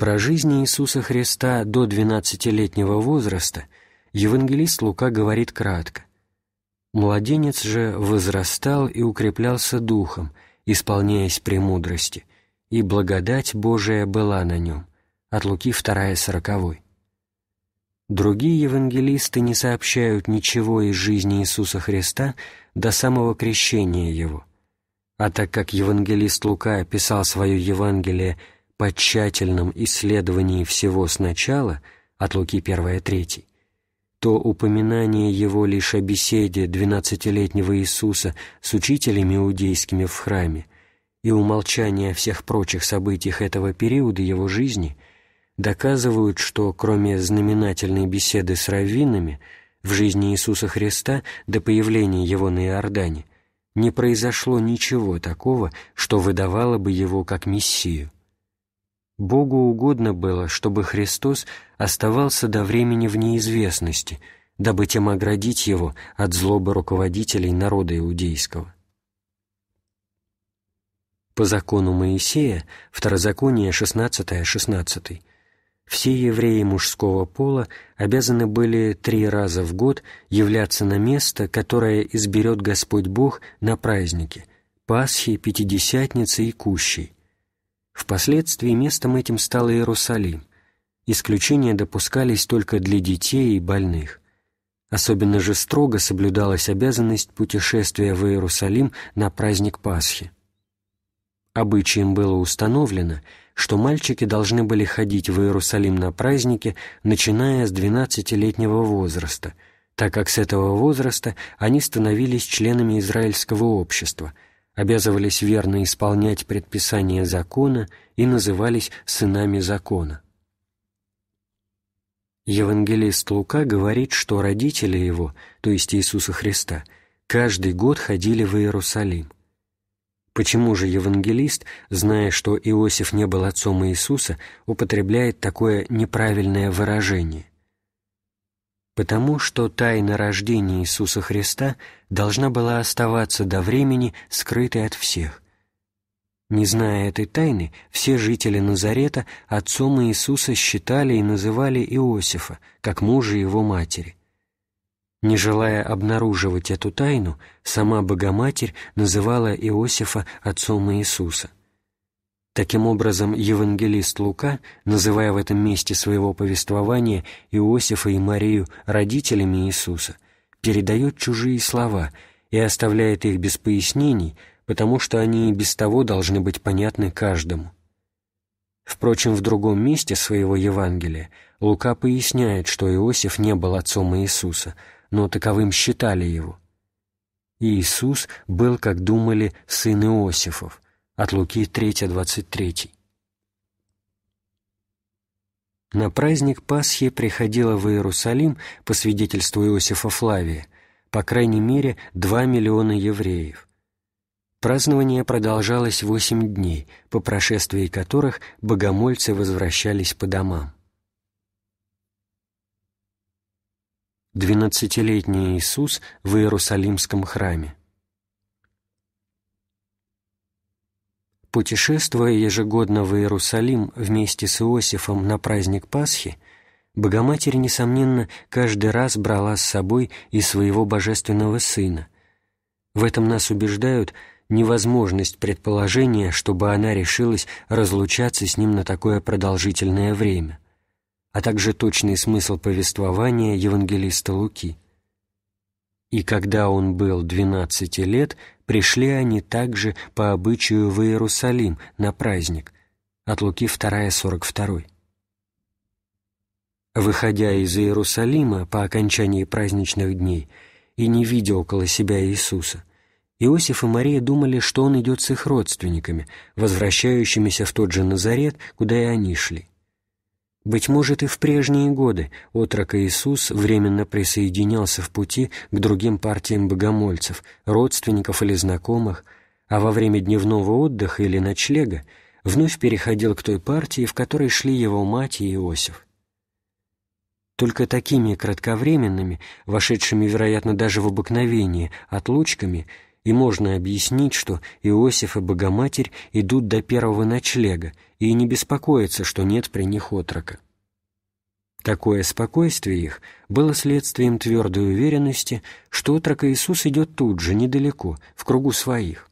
Про жизнь Иисуса Христа до 12-летнего возраста евангелист Лука говорит кратко. «Младенец же возрастал и укреплялся духом, исполняясь премудрости, и благодать Божия была на нем» от Луки 2:40. Другие евангелисты не сообщают ничего из жизни Иисуса Христа до самого крещения Его. А так как евангелист Лука писал свое Евангелие по тщательном исследовании всего сначала от Луки 1.3, то упоминание его лишь о беседе двенадцатилетнего Иисуса с учителями иудейскими в храме и умолчание о всех прочих событиях этого периода его жизни доказывают, что кроме знаменательной беседы с раввинами в жизни Иисуса Христа до появления его на Иордане не произошло ничего такого, что выдавало бы его как Мессию. Богу угодно было, чтобы Христос оставался до времени в неизвестности, дабы тем оградить его от злобы руководителей народа иудейского. По закону Моисея, Второзаконие 16.16, 16, все евреи мужского пола обязаны были три раза в год являться на место, которое изберет Господь Бог на празднике Пасхи, Пятидесятницы и Кущей – Впоследствии местом этим стал Иерусалим. Исключения допускались только для детей и больных. Особенно же строго соблюдалась обязанность путешествия в Иерусалим на праздник Пасхи. Обычаем было установлено, что мальчики должны были ходить в Иерусалим на праздники, начиная с 12-летнего возраста, так как с этого возраста они становились членами израильского общества – обязывались верно исполнять предписания закона и назывались сынами закона. Евангелист Лука говорит, что родители его, то есть Иисуса Христа, каждый год ходили в Иерусалим. Почему же евангелист, зная, что Иосиф не был отцом Иисуса, употребляет такое неправильное выражение? потому что тайна рождения Иисуса Христа должна была оставаться до времени скрытой от всех. Не зная этой тайны, все жители Назарета отцом Иисуса считали и называли Иосифа, как мужа его матери. Не желая обнаруживать эту тайну, сама Богоматерь называла Иосифа отцом Иисуса – Таким образом, евангелист Лука, называя в этом месте своего повествования Иосифа и Марию родителями Иисуса, передает чужие слова и оставляет их без пояснений, потому что они и без того должны быть понятны каждому. Впрочем, в другом месте своего Евангелия Лука поясняет, что Иосиф не был отцом Иисуса, но таковым считали его. И Иисус был, как думали, сын Иосифов – от Луки 3:23. На праздник Пасхи приходило в Иерусалим, по свидетельству Иосифа Флавия, по крайней мере 2 миллиона евреев. Празднование продолжалось восемь дней, по прошествии которых богомольцы возвращались по домам. Двенадцатилетний Иисус в Иерусалимском храме. Путешествуя ежегодно в Иерусалим вместе с Иосифом на праздник Пасхи, Богоматерь, несомненно, каждый раз брала с собой и своего божественного сына. В этом нас убеждают невозможность предположения, чтобы она решилась разлучаться с ним на такое продолжительное время, а также точный смысл повествования евангелиста Луки – и когда он был двенадцати лет, пришли они также по обычаю в Иерусалим на праздник. От Луки 2, 42. Выходя из Иерусалима по окончании праздничных дней и не видя около себя Иисуса, Иосиф и Мария думали, что он идет с их родственниками, возвращающимися в тот же Назарет, куда и они шли. Быть может, и в прежние годы отрок Иисус временно присоединялся в пути к другим партиям богомольцев, родственников или знакомых, а во время дневного отдыха или ночлега вновь переходил к той партии, в которой шли его мать и Иосиф. Только такими кратковременными, вошедшими, вероятно, даже в обыкновение, отлучками – и можно объяснить, что Иосиф и Богоматерь идут до первого ночлега и не беспокоятся, что нет при них отрока. Такое спокойствие их было следствием твердой уверенности, что отрок Иисус идет тут же, недалеко, в кругу своих.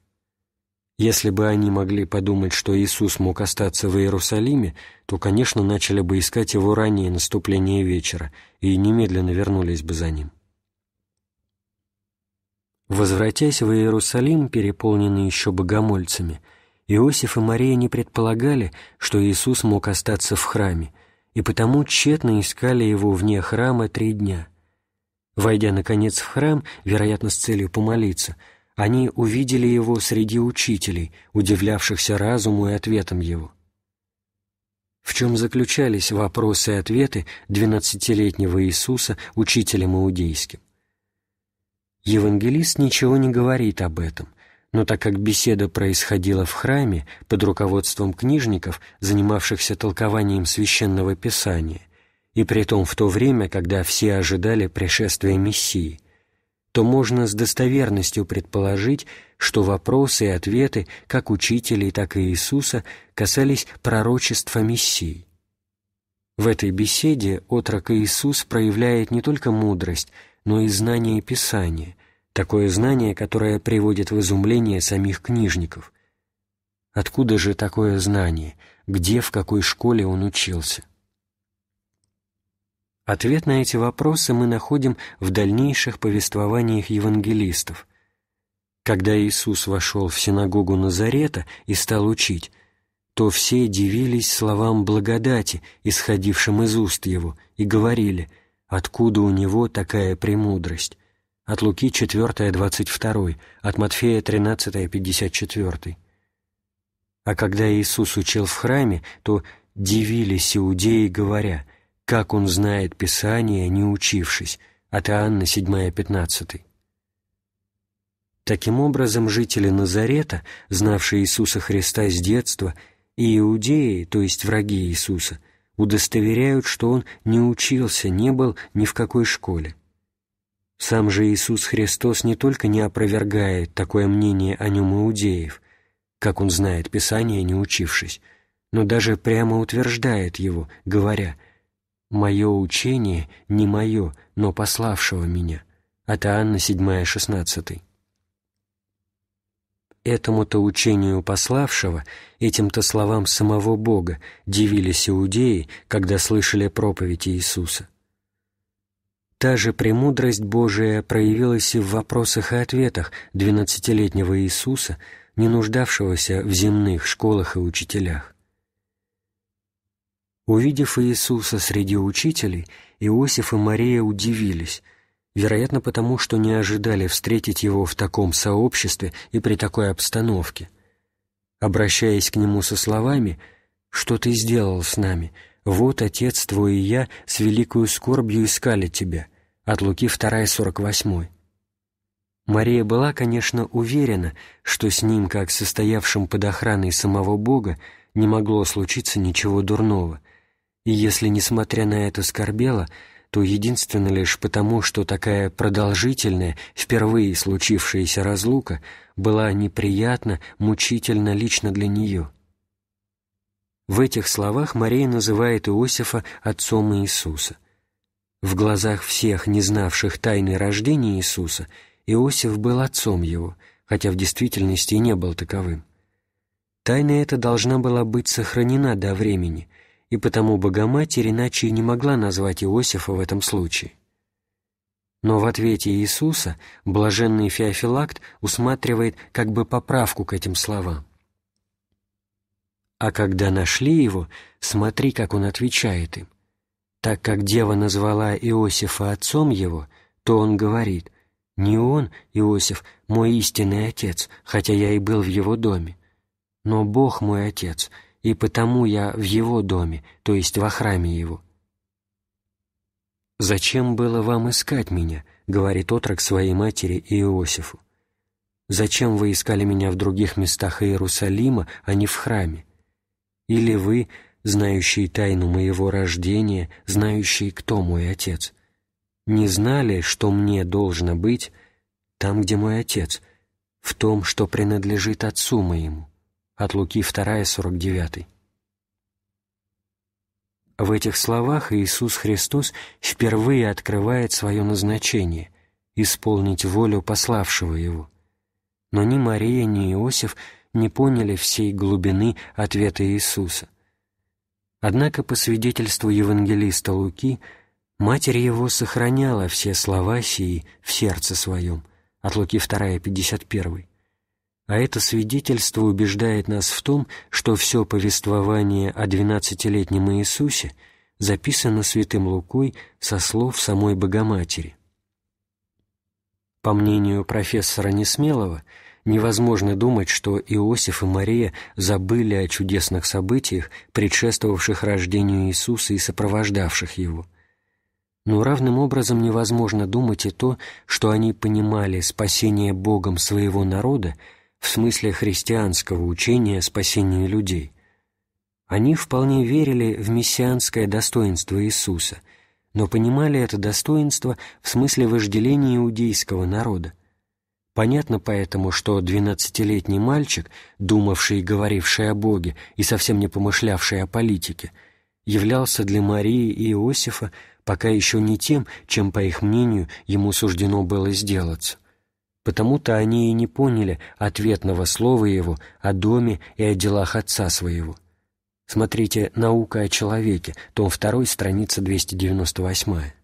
Если бы они могли подумать, что Иисус мог остаться в Иерусалиме, то, конечно, начали бы искать его ранее наступление вечера и немедленно вернулись бы за ним. Возвратясь в Иерусалим, переполненный еще богомольцами, Иосиф и Мария не предполагали, что Иисус мог остаться в храме, и потому тщетно искали его вне храма три дня. Войдя, наконец, в храм, вероятно, с целью помолиться, они увидели его среди учителей, удивлявшихся разуму и ответам его. В чем заключались вопросы и ответы двенадцатилетнего Иисуса учителям иудейским? Евангелист ничего не говорит об этом, но так как беседа происходила в храме под руководством книжников, занимавшихся толкованием священного писания, и при том в то время, когда все ожидали пришествия Мессии, то можно с достоверностью предположить, что вопросы и ответы как учителей, так и Иисуса касались пророчества Мессии. В этой беседе отрок Иисус проявляет не только мудрость, но и знание Писания, такое знание, которое приводит в изумление самих книжников. Откуда же такое знание? Где, в какой школе он учился? Ответ на эти вопросы мы находим в дальнейших повествованиях евангелистов. Когда Иисус вошел в синагогу Назарета и стал учить, то все дивились словам благодати, исходившим из уст его, и говорили – Откуда у него такая премудрость? От Луки 4, 22, от Матфея 13, 54. А когда Иисус учил в храме, то дивились иудеи, говоря, как он знает Писание, не учившись, от Иоанна 7, 15. Таким образом, жители Назарета, знавшие Иисуса Христа с детства, и иудеи, то есть враги Иисуса – удостоверяют, что он не учился, не был ни в какой школе. Сам же Иисус Христос не только не опровергает такое мнение о нем иудеев, как он знает Писание, не учившись, но даже прямо утверждает его, говоря «Мое учение не мое, но пославшего меня» от Иоанна 7, 16. Этому-то учению пославшего, этим-то словам самого Бога дивились иудеи, когда слышали проповедь Иисуса. Та же премудрость Божия проявилась и в вопросах и ответах двенадцатилетнего Иисуса, не нуждавшегося в земных школах и учителях. Увидев Иисуса среди учителей, Иосиф и Мария удивились – вероятно потому, что не ожидали встретить его в таком сообществе и при такой обстановке. Обращаясь к нему со словами «Что ты сделал с нами? Вот отец твой и я с великою скорбью искали тебя» от Луки 2:48. Мария была, конечно, уверена, что с ним, как состоявшим под охраной самого Бога, не могло случиться ничего дурного, и если, несмотря на это, скорбела, то единственно лишь потому, что такая продолжительная, впервые случившаяся разлука была неприятна, мучительно лично для нее. В этих словах Мария называет Иосифа отцом Иисуса. В глазах всех, не знавших тайны рождения Иисуса, Иосиф был отцом его, хотя в действительности и не был таковым. Тайна эта должна была быть сохранена до времени – и потому Богоматерь иначе и не могла назвать Иосифа в этом случае. Но в ответе Иисуса блаженный Феофилакт усматривает как бы поправку к этим словам. «А когда нашли его, смотри, как он отвечает им. Так как дева назвала Иосифа отцом его, то он говорит, «Не он, Иосиф, мой истинный отец, хотя я и был в его доме, но Бог мой отец, и потому я в его доме, то есть во храме его». «Зачем было вам искать меня?» — говорит отрок своей матери Иосифу. «Зачем вы искали меня в других местах Иерусалима, а не в храме? Или вы, знающие тайну моего рождения, знающие, кто мой отец, не знали, что мне должно быть там, где мой отец, в том, что принадлежит отцу моему?» От Луки 2:49. В этих словах Иисус Христос впервые открывает свое назначение – исполнить волю пославшего Его. Но ни Мария, ни Иосиф не поняли всей глубины ответа Иисуса. Однако, по свидетельству евангелиста Луки, Матерь его сохраняла все слова сии в сердце своем. От Луки 2, 51 а это свидетельство убеждает нас в том, что все повествование о двенадцатилетнем Иисусе записано святым Лукой со слов самой Богоматери. По мнению профессора Несмелова, невозможно думать, что Иосиф и Мария забыли о чудесных событиях, предшествовавших рождению Иисуса и сопровождавших его – но равным образом невозможно думать и то, что они понимали спасение Богом своего народа в смысле христианского учения о спасении людей. Они вполне верили в мессианское достоинство Иисуса, но понимали это достоинство в смысле вожделения иудейского народа. Понятно поэтому, что двенадцатилетний мальчик, думавший и говоривший о Боге и совсем не помышлявший о политике, являлся для Марии и Иосифа пока еще не тем, чем, по их мнению, ему суждено было сделаться – Потому-то они и не поняли ответного слова его о доме и о делах отца своего. Смотрите «Наука о человеке», том 2, страница 298.